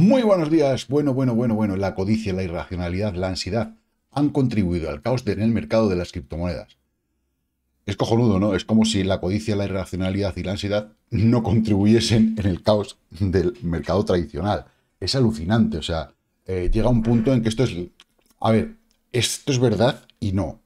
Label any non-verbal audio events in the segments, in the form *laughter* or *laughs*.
Muy buenos días. Bueno, bueno, bueno, bueno. La codicia, la irracionalidad, la ansiedad han contribuido al caos en el mercado de las criptomonedas. Es cojonudo, ¿no? Es como si la codicia, la irracionalidad y la ansiedad no contribuyesen en el caos del mercado tradicional. Es alucinante, o sea, eh, llega un punto en que esto es... A ver, esto es verdad y no.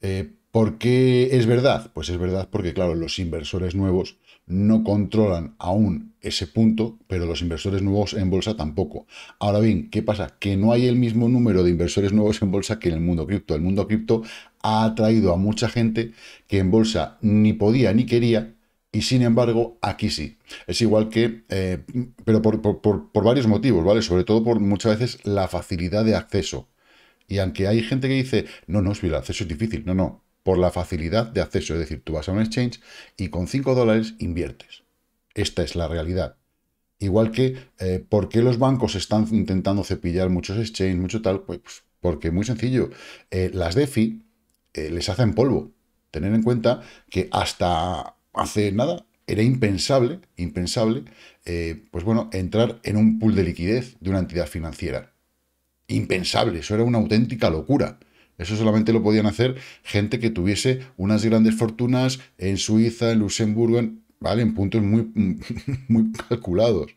Eh, ¿Por qué es verdad? Pues es verdad porque, claro, los inversores nuevos no controlan aún ese punto, pero los inversores nuevos en bolsa tampoco. Ahora bien, ¿qué pasa? Que no hay el mismo número de inversores nuevos en bolsa que en el mundo cripto. El mundo cripto ha atraído a mucha gente que en bolsa ni podía ni quería y sin embargo, aquí sí. Es igual que, eh, pero por, varios motivos, ¿vale? Sobre todo por muchas veces la facilidad de acceso. Y aunque hay gente que dice, no, no, el acceso es difícil, no, no por la facilidad de acceso. Es decir, tú vas a un exchange y con 5 dólares inviertes. Esta es la realidad. Igual que eh, por qué los bancos están intentando cepillar muchos exchanges, mucho tal, pues, pues porque muy sencillo, eh, las DeFi eh, les hacen polvo. Tener en cuenta que hasta hace nada era impensable, impensable, pues bueno, entrar en un pool de liquidez de una entidad financiera. Impensable, eso era una auténtica locura. Eso solamente lo podían hacer gente que tuviese unas grandes fortunas en Suiza, en Luxemburgo, en, puntos muy, *laughs* muy calculados.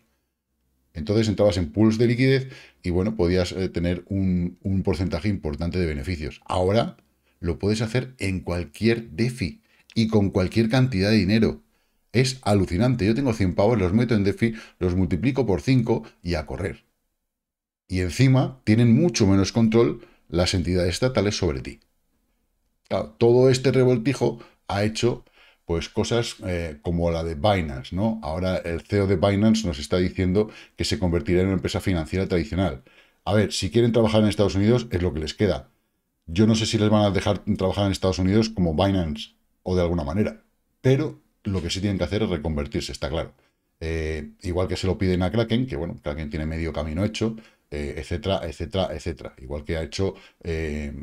Entonces entrabas en pools de liquidez y bueno, podías eh, tener un, un, porcentaje importante de beneficios. Ahora lo puedes hacer en cualquier DeFi y con cualquier cantidad de dinero. Es alucinante. Yo tengo 100 pavos, los meto en DeFi, los multiplico por 5 y a correr. Y encima tienen mucho menos control las entidades estatales sobre ti. todo este revoltijo ha hecho pues cosas eh, como la de Binance, ¿no? Ahora el CEO de Binance nos está diciendo que se convertirá en una empresa financiera tradicional. A ver, si quieren trabajar en Estados Unidos es lo que les queda. Yo no sé si les van a dejar trabajar en Estados Unidos como Binance o de alguna manera, pero lo que sí tienen que hacer es reconvertirse, está claro. Eh, igual que se lo piden a Kraken, que bueno, Kraken tiene medio camino hecho, eh, etcétera, etcétera, etcétera. Igual que ha hecho eh,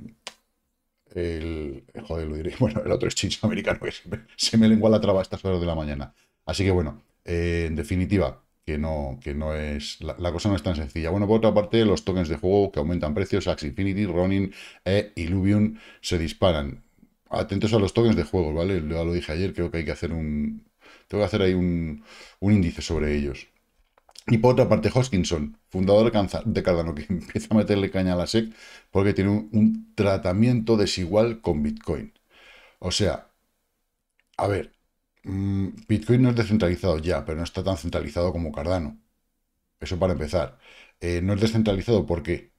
el, joder, lo diré, *laughs* bueno, el otro exchange americano que se me, lengua la traba a estas horas de la mañana. Así que bueno, eh, en definitiva, que no, que no es, la, cosa no es tan sencilla. Bueno, por otra parte, los tokens de juego que aumentan precios, Axe Infinity, Ronin e Illuvium se disparan. Atentos a los tokens de juego, ¿vale? Ya lo dije ayer, creo que hay que hacer un, tengo que hacer ahí un índice sobre ellos. Y por otra parte, Hoskinson, fundador de Cardano, que *laughs* empieza a meterle caña a la SEC porque tiene un, tratamiento desigual con Bitcoin. O sea, a ver, mm, Bitcoin no es descentralizado ya, pero no está tan centralizado como Cardano. Eso para empezar. Eh, no es descentralizado ¿por qué?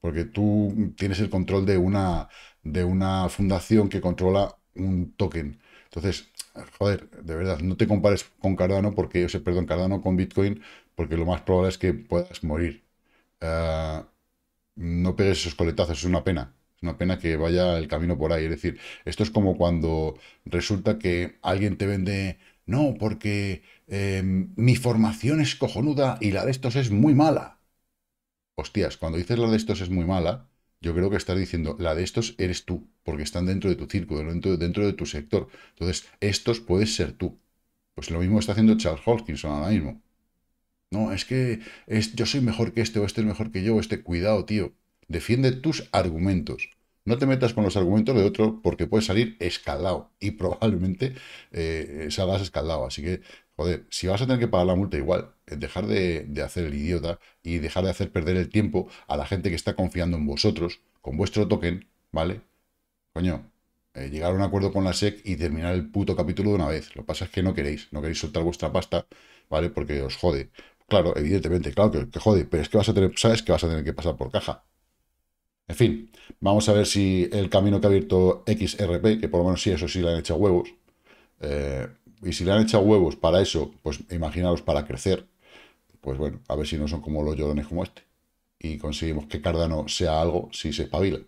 Porque tú tienes el control de una, de una fundación que controla un token. Entonces, joder, de verdad, no te compares con Cardano, porque, yo sé perdón, Cardano con Bitcoin, porque lo más probable es que puedas morir. Ah, no pegues esos coletazos, es una pena. Es una pena que vaya el camino por ahí. Es decir, esto es como cuando resulta que alguien te vende, no, porque em, mi formación es cojonuda y la de estos es muy mala. Hostias, cuando dices la de estos es muy mala, yo creo que estás diciendo, la de estos eres tú, porque están dentro de tu círculo, dentro, dentro de tu sector. Entonces, estos puedes ser tú. Pues lo mismo está haciendo Charles Hawkinson ahora mismo. No, es que es, yo soy mejor que este, o este es mejor que yo, o este, cuidado, tío. Defiende tus argumentos. No te metas con los argumentos de otro porque puedes salir escalado y probablemente eh, salgas escalado. Así que Joder, si vas a tener que pagar la multa igual, dejar de, hacer el idiota y dejar de hacer perder el tiempo a la gente que está confiando en vosotros, con vuestro token, ¿vale? Coño, eh, llegar a un acuerdo con la SEC y terminar el puto capítulo de una vez. Lo que pasa es que no queréis, no queréis soltar vuestra pasta, ¿vale? Porque os jode. Claro, evidentemente, claro que, que jode, pero es que vas a tener, sabes que vas a tener que pasar por caja. En fin, vamos a ver si el camino que ha abierto XRP, que por lo menos sí, eso sí le han hecho huevos, eh, y si le han echado huevos para eso, pues imaginaros para crecer, pues bueno, a ver si no son como los llorones como este. Y conseguimos que Cardano sea algo si se espabila.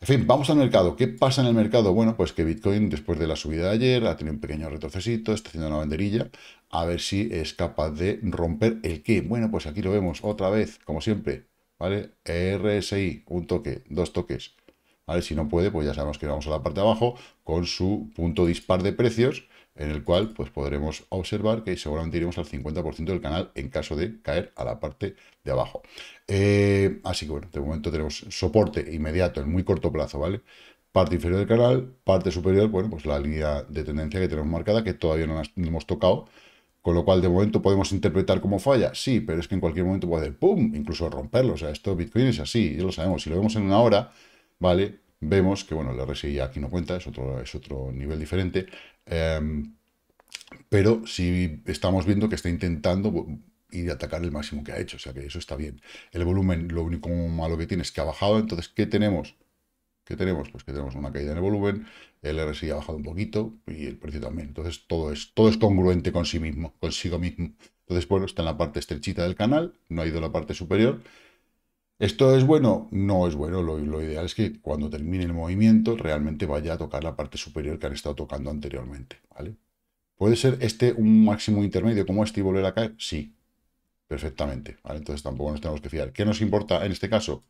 En fin, vamos al mercado. ¿Qué pasa en el mercado? Bueno, pues que Bitcoin, después de la subida de ayer, ha tenido un pequeño retrocesito, está haciendo una banderilla, a ver si es capaz de romper el qué. Bueno, pues aquí lo vemos otra vez, como siempre, ¿vale? E RSI, un toque, dos toques. ¿Vale? Si no puede, pues ya sabemos que vamos a la parte de abajo con su punto dispar de precios en el cual pues podremos observar que seguramente iremos al 50% del canal en caso de caer a la parte de abajo. Eh, así que bueno, de momento tenemos soporte inmediato en muy corto plazo, ¿vale? Parte inferior del canal, parte superior, bueno, pues la línea de tendencia que tenemos marcada, que todavía no, la hemos tocado, con lo cual, de momento, podemos interpretar como falla. Sí, pero es que en cualquier momento puede, ¡pum!, incluso romperlo. O sea, esto Bitcoin es así, ya lo sabemos. Si lo vemos en una hora, ¿vale? vemos que, bueno, el RSI aquí no cuenta, es otro, es otro nivel diferente, em, pero si estamos viendo que está intentando ir a atacar el máximo que ha hecho, o sea que eso está bien. El volumen, lo único malo que tiene es que ha bajado, entonces, ¿qué tenemos? ¿Qué tenemos? Pues que tenemos una caída en el volumen, el RSI ha bajado un poquito y el precio también. Entonces todo es, todo es congruente con sí mismo, consigo mismo. Entonces, bueno, está en la parte estrechita del canal, no ha ido a la parte superior ¿Esto es bueno? No es bueno. Lo, ideal es que cuando termine el movimiento realmente vaya a tocar la parte superior que han estado tocando anteriormente. ¿vale? ¿Puede ser este un máximo intermedio como este y volver a caer? Sí, perfectamente. Entonces tampoco nos tenemos que fiar. ¿Qué nos importa en este caso?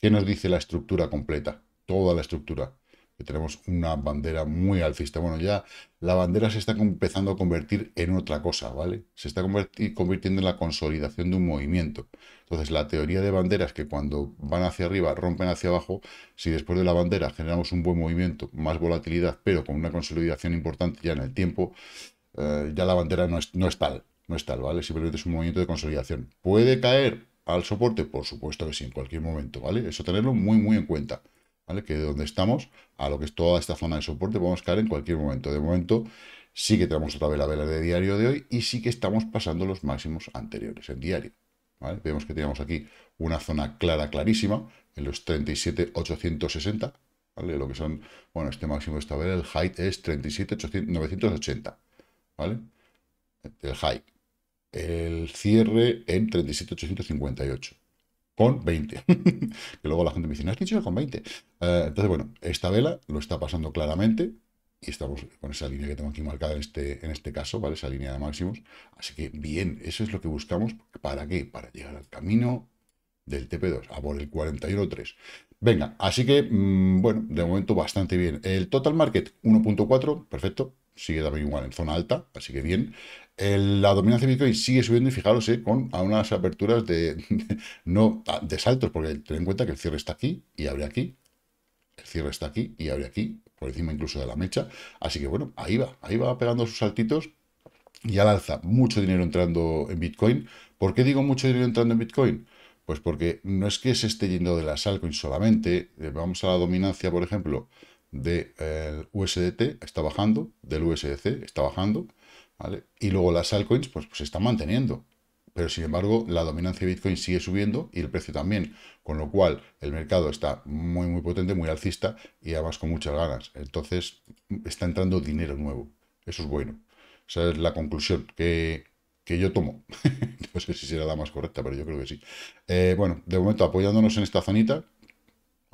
¿Qué nos dice la estructura completa? Toda la estructura que tenemos una bandera muy alcista. Bueno, ya la bandera se está empezando a convertir en otra cosa, ¿vale? Se está convirtiendo en la consolidación de un movimiento. Entonces, la teoría de banderas que cuando van hacia arriba rompen hacia abajo, si después de la bandera generamos un buen movimiento, más volatilidad, pero con una consolidación importante ya en el tiempo, eh, ya la bandera no es, no es tal, no es tal, ¿vale? Simplemente es un movimiento de consolidación. ¿Puede caer al soporte? Por supuesto que sí, en cualquier momento, ¿vale? Eso tenerlo muy, muy en cuenta. ¿vale? Que de donde estamos a lo que es toda esta zona de soporte podemos caer en cualquier momento. De momento sí que tenemos otra vez vela de diario de hoy y sí que estamos pasando los máximos anteriores en diario. ¿vale? Vemos que tenemos aquí una zona clara, clarísima, en los 37,860, ¿vale? Lo que son, bueno, este máximo de esta vela, el height es 37,980, ¿vale? El height. El cierre en 37,858 con 20. *laughs* que luego la gente me dice, no has dicho con 20. Eh, entonces, bueno, esta vela lo está pasando claramente y estamos con esa línea que tengo aquí marcada en este, en este caso, ¿vale? Esa línea de máximos. Así que, bien, eso es lo que buscamos. ¿Para qué? Para llegar al camino del TP2, a por el 41.3. Venga, así que, mm, bueno, de momento bastante bien. El total market, 1.4, perfecto sigue también igual en zona alta, así que bien. la dominancia de Bitcoin sigue subiendo y fijaros eh, con a unas aperturas de, *laughs* no, de saltos, porque ten en cuenta que el cierre está aquí y abre aquí. El cierre está aquí y abre aquí, por encima incluso de la mecha. Así que bueno, ahí va, ahí va pegando sus saltitos y al alza. Mucho dinero entrando en Bitcoin. ¿Por qué digo mucho dinero entrando en Bitcoin? Pues porque no es que se esté yendo de las altcoins solamente. Eh, vamos a la dominancia, por ejemplo del USDT está bajando, del USDC está bajando, ¿vale? Y luego las altcoins pues, pues, se están manteniendo. Pero sin embargo, la dominancia de Bitcoin sigue subiendo y el precio también, con lo cual el mercado está muy, muy potente, muy alcista y además con muchas ganas. Entonces está entrando dinero nuevo. Eso es bueno. Esa es la conclusión que, que yo tomo. *laughs* no sé si será la más correcta, pero yo creo que sí. Eh, bueno, de momento apoyándonos en esta zonita,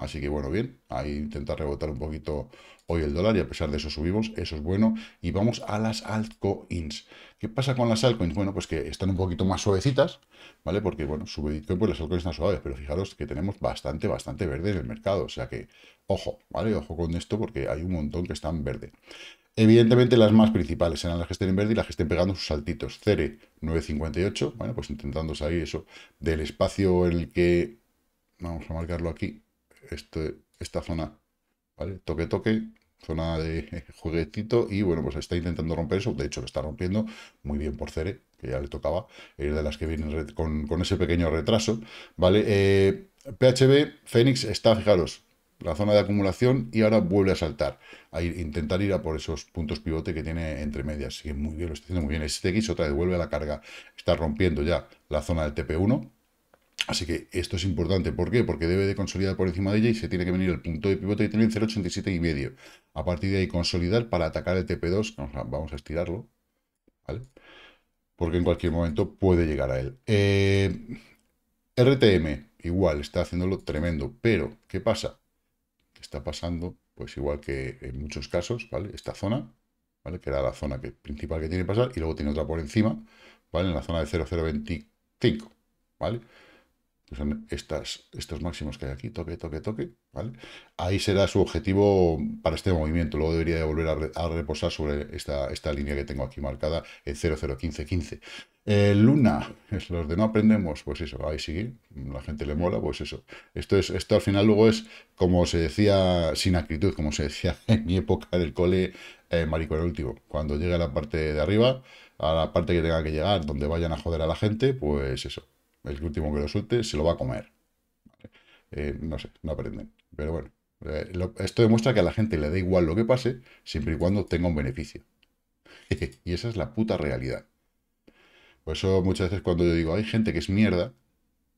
Así que bueno, bien, ahí intenta rebotar un poquito hoy el dólar y a pesar de eso subimos, eso es bueno. Y vamos a las altcoins. ¿Qué pasa con las altcoins? Bueno, pues que están un poquito más suavecitas, ¿vale? Porque, bueno, sube Bitcoin, pues las altcoins están suaves, pero fijaros que tenemos bastante, bastante verde en el mercado. O sea que, ojo, ¿vale? Ojo con esto porque hay un montón que están verde. Evidentemente las más principales serán las que estén en verde y las que estén pegando sus saltitos. Cere 958, bueno, pues intentando salir eso del espacio en el que, vamos a marcarlo aquí, este, esta zona, ¿vale? Toque, toque, zona de *laughs* juguetito y bueno, pues está intentando romper eso, de hecho lo está rompiendo muy bien por Cere, que ya le tocaba, es de las que vienen con, ese pequeño retraso, ¿vale? Eh, PHB, Fénix está, fijaros, la zona de acumulación y ahora vuelve a saltar, a intentar ir a por esos puntos pivote que tiene entre medias, sigue muy bien, lo está haciendo muy bien, STX este otra vez vuelve a la carga, está rompiendo ya la zona del TP1, Así que esto es importante. ¿Por qué? Porque debe de consolidar por encima de ella y se tiene que venir el punto de pivote y tener 0,87 y medio. A partir de ahí consolidar para atacar el TP2. Vamos a, estirarlo. ¿Vale? Porque en cualquier momento puede llegar a él. Eh, RTM, igual, está haciéndolo tremendo. Pero, ¿qué pasa? está pasando? Pues igual que en muchos casos, ¿vale? Esta zona, ¿vale? Que era la zona que, principal que tiene que pasar. Y luego tiene otra por encima, ¿vale? En la zona de 0,025, ¿vale? estos máximos que hay aquí, toque, toque, toque, ¿vale? Ahí será su objetivo para este movimiento, luego debería de volver a, reposar sobre esta, esta, línea que tengo aquí marcada, el 001515. Eh, Luna, es los de no aprendemos, pues eso, ahí sigue, la gente le mola, pues eso. Esto, es, esto al final luego es, como se decía, sin actitud, como se decía *laughs* en mi época del cole, eh, el último, cuando llegue a la parte de arriba, a la parte que tenga que llegar, donde vayan a joder a la gente, pues eso, el último que lo suelte se lo va a comer. Eh, no sé, no aprenden. Pero bueno, eh, esto demuestra que a la gente le da igual lo que pase, siempre y cuando tenga un beneficio. *laughs* y esa es la puta realidad. Por eso muchas veces cuando yo digo, hay gente que es mierda,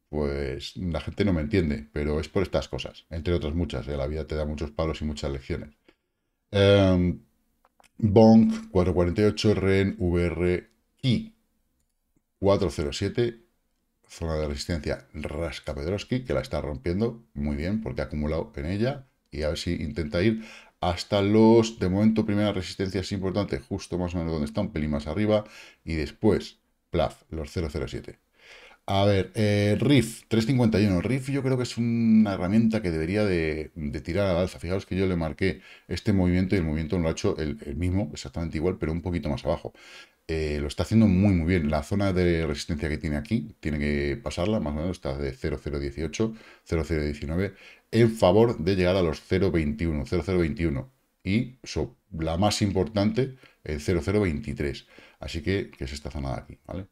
pues la gente no me entiende, pero es por estas cosas, entre otras muchas. Eh, la vida te da muchos palos y muchas lecciones. Em, Bonk 448 REN VR 407 zona de resistencia Raska Pedroski, que la está rompiendo muy bien porque ha acumulado en ella. Y a ver si intenta ir hasta los, de momento, primera resistencia es importante, justo más o menos donde está, un pelín más arriba. Y después, plaf, los 007. A ver, eh, Riff 351. Riff yo creo que es una herramienta que debería de, tirar al alza. Fijaos que yo le marqué este movimiento y el movimiento lo ha hecho el mismo, exactamente igual, pero un poquito más abajo. Eh, lo está haciendo muy, muy bien. La zona de resistencia que tiene aquí, tiene que pasarla, más o menos está de 0,018, 0,019, en favor de llegar a los 0,21, 0,021. Y la más importante, el 0,023. Así que, que es esta zona de aquí, ¿vale?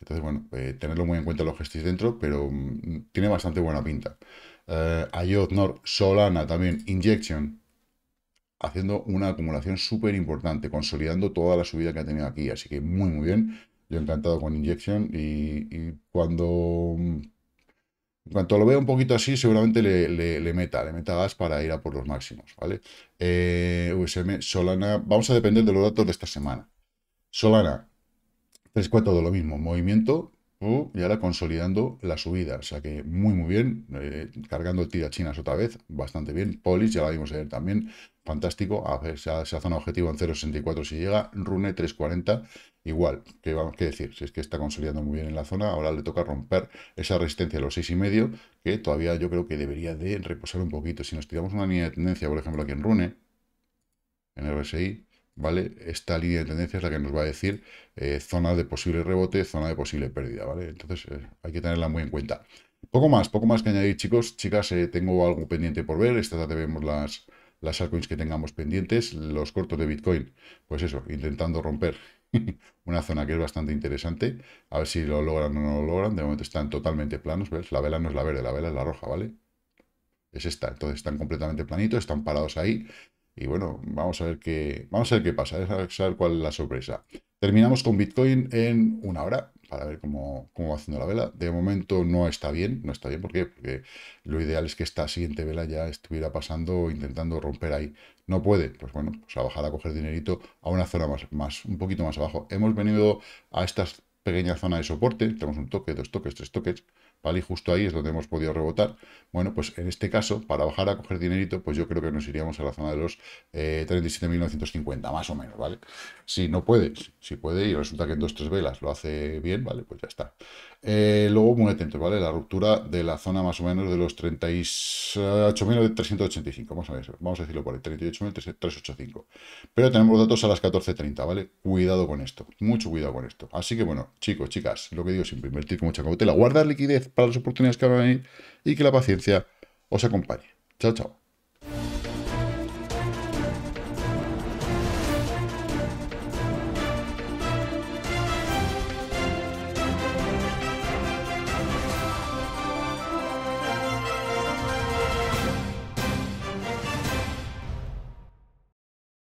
Entonces, bueno, eh, tenerlo muy en cuenta los gestis dentro, pero mm, tiene bastante buena pinta. Eh, Solana también, Injection, haciendo una acumulación súper importante, consolidando toda la subida que ha tenido aquí. Así que muy, muy bien. Yo encantado con Injection y, cuando... Mm, cuanto lo vea un poquito así, seguramente le, meta, le meta gas para ir a por los máximos, ¿vale? Eh, USM, Solana, vamos a depender de los datos de esta semana. Solana, 3, 4, todo lo mismo, movimiento, uh, y ahora consolidando la subida, o sea que muy, muy bien, eh, cargando el chinas otra vez, bastante bien, Polis, ya la vimos ayer también, fantástico. A ver, esa, zona objetivo en 0.64 si llega. Rune 3.40, igual. ¿Qué vamos a decir? Si es que está consolidando muy bien en la zona, ahora le toca romper esa resistencia a los 6.5, que todavía yo creo que debería de reposar un poquito. Si nos tiramos una línea de tendencia, por ejemplo, aquí en Rune, en RSI, ¿vale? Esta línea de tendencia es la que nos va a decir eh, zona de posible rebote, zona de posible pérdida, ¿vale? Entonces eh, hay que tenerla muy en cuenta. Poco más, poco más que añadir, chicos. Chicas, eh, tengo algo pendiente por ver. Esta tarde vemos las, las altcoins que tengamos pendientes, los cortos de Bitcoin, pues eso, intentando romper *laughs* una zona que es bastante interesante, a ver si lo logran o no lo logran, de momento están totalmente planos, ¿ves? La vela no es la verde, la vela es la roja, ¿vale? Es esta, entonces están completamente planitos, están parados ahí, y bueno, vamos a ver qué, vamos a ver qué pasa, ¿eh? a ver cuál es la sorpresa. Terminamos con Bitcoin en una hora para ver cómo, cómo, va haciendo la vela. De momento no está bien, no está bien, ¿por qué? Porque lo ideal es que esta siguiente vela ya estuviera pasando, intentando romper ahí. No puede, pues bueno, pues a bajar a coger dinerito a una zona más, más un poquito más abajo. Hemos venido a esta pequeña zona de soporte, tenemos un toque, dos toques, tres toques, ¿vale? Y justo ahí es donde hemos podido rebotar. Bueno, pues en este caso, para bajar a coger dinerito, pues yo creo que nos iríamos a la zona de los 37.950, eh, más o menos, ¿vale? Si no puede, si puede y resulta que en dos tres velas lo hace bien, ¿vale? Pues ya está. Eh, luego, muy atentos, ¿vale? La ruptura de la zona más o menos de los 38.385, menos, vamos a decirlo por el 38.385. Pero tenemos datos a las 14.30, ¿vale? Cuidado con esto, mucho cuidado con esto. Así que bueno, chicos, chicas, lo que digo siempre, invertir con mucha cautela, guardar liquidez para las oportunidades que van a venir y que la paciencia os acompañe. Chao, chao.